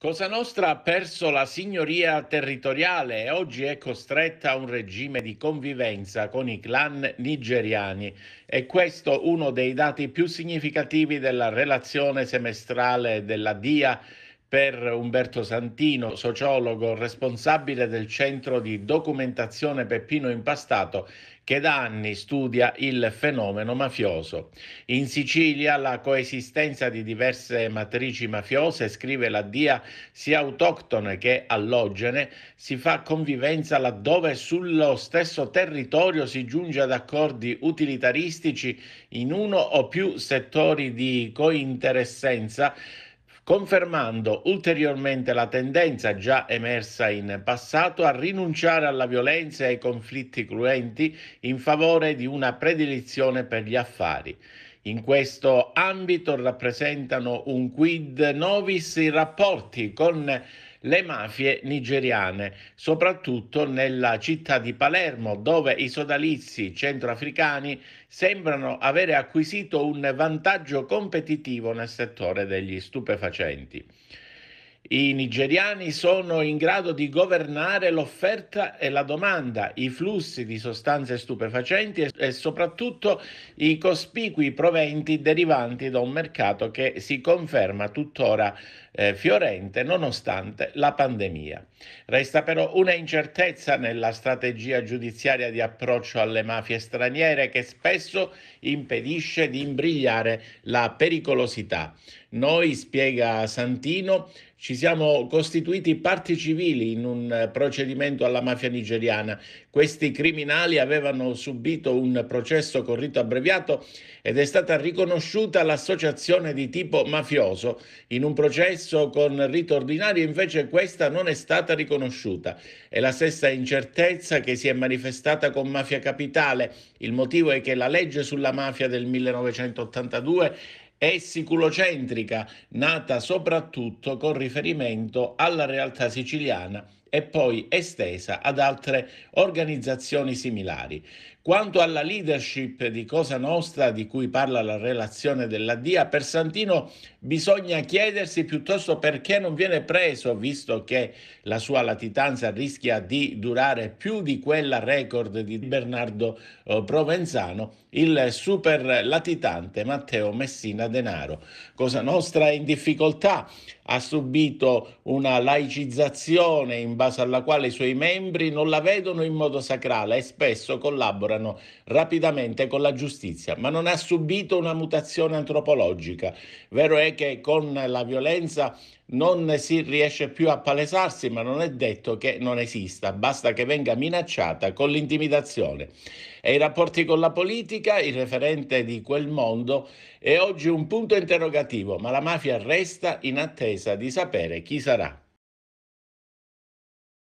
Cosa Nostra ha perso la signoria territoriale e oggi è costretta a un regime di convivenza con i clan nigeriani. E questo uno dei dati più significativi della relazione semestrale della DIA per Umberto Santino, sociologo responsabile del centro di documentazione Peppino Impastato, che da anni studia il fenomeno mafioso. In Sicilia la coesistenza di diverse matrici mafiose, scrive la DIA, sia autoctone che allogene, si fa convivenza laddove sullo stesso territorio si giunge ad accordi utilitaristici in uno o più settori di cointeressenza confermando ulteriormente la tendenza già emersa in passato a rinunciare alla violenza e ai conflitti cruenti in favore di una predilezione per gli affari. In questo ambito rappresentano un quid novis i rapporti con le mafie nigeriane, soprattutto nella città di Palermo, dove i sodalizi centroafricani sembrano avere acquisito un vantaggio competitivo nel settore degli stupefacenti. I nigeriani sono in grado di governare l'offerta e la domanda, i flussi di sostanze stupefacenti e soprattutto i cospicui proventi derivanti da un mercato che si conferma tuttora eh, fiorente nonostante la pandemia. Resta però una incertezza nella strategia giudiziaria di approccio alle mafie straniere che spesso impedisce di imbrigliare la pericolosità. Noi, spiega Santino, ci siamo costituiti parti civili in un eh, procedimento alla mafia nigeriana. Questi criminali avevano subito un processo con rito abbreviato ed è stata riconosciuta l'associazione di tipo mafioso. In un processo con rito ordinario invece questa non è stata riconosciuta. È la stessa incertezza che si è manifestata con Mafia Capitale. Il motivo è che la legge sulla mafia del 1982 è siculocentrica, nata soprattutto con riferimento alla realtà siciliana e poi estesa ad altre organizzazioni similari. Quanto alla leadership di Cosa Nostra, di cui parla la relazione della DIA, per Santino bisogna chiedersi piuttosto perché non viene preso, visto che la sua latitanza rischia di durare più di quella record di Bernardo eh, Provenzano, il super latitante Matteo Messina Denaro. Cosa Nostra è in difficoltà, ha subito una laicizzazione in base alla quale i suoi membri non la vedono in modo sacrale e spesso collaborano comparano rapidamente con la giustizia, ma non ha subito una mutazione antropologica. Vero è che con la violenza non si riesce più a palesarsi, ma non è detto che non esista, basta che venga minacciata con l'intimidazione. E i rapporti con la politica, il referente di quel mondo, è oggi un punto interrogativo, ma la mafia resta in attesa di sapere chi sarà.